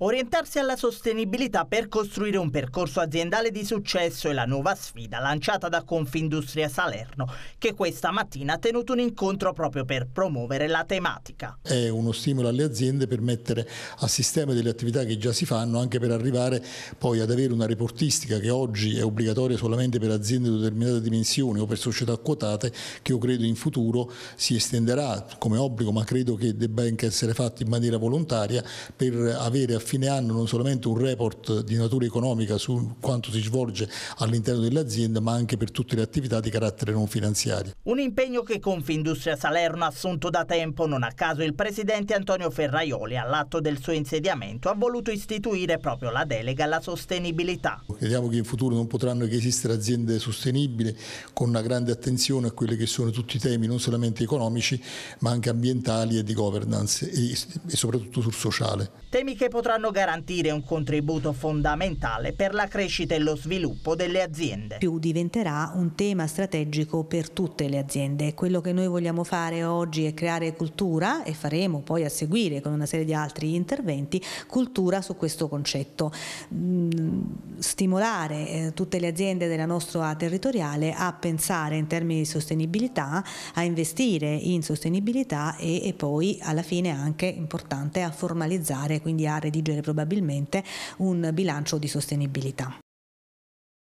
Orientarsi alla sostenibilità per costruire un percorso aziendale di successo è la nuova sfida lanciata da Confindustria Salerno, che questa mattina ha tenuto un incontro proprio per promuovere la tematica. È uno stimolo alle aziende per mettere a sistema delle attività che già si fanno, anche per arrivare poi ad avere una reportistica che oggi è obbligatoria solamente per aziende di determinate dimensioni o per società quotate, che io credo in futuro si estenderà come obbligo, ma credo che debba anche essere fatto in maniera volontaria per avere a fine anno non solamente un report di natura economica su quanto si svolge all'interno dell'azienda, ma anche per tutte le attività di carattere non finanziario. Un impegno che Confindustria Salerno ha assunto da tempo, non a caso il presidente Antonio Ferraioli all'atto del suo insediamento ha voluto istituire proprio la delega alla sostenibilità. Crediamo che in futuro non potranno che esistere aziende sostenibili con una grande attenzione a quelli che sono tutti i temi non solamente economici ma anche ambientali e di governance e, soprattutto sul sociale. Temi che potranno potranno garantire un contributo fondamentale per la crescita e lo sviluppo delle aziende. Più diventerà un tema strategico per tutte le aziende. Quello che noi vogliamo fare oggi è creare cultura e faremo poi a seguire con una serie di altri interventi cultura su questo concetto. Mm, stimolare eh, tutte le aziende della nostra territoriale a pensare in termini di sostenibilità, a investire in sostenibilità e, e poi alla fine anche importante a formalizzare quindi aree di raggiungere probabilmente un bilancio di sostenibilità.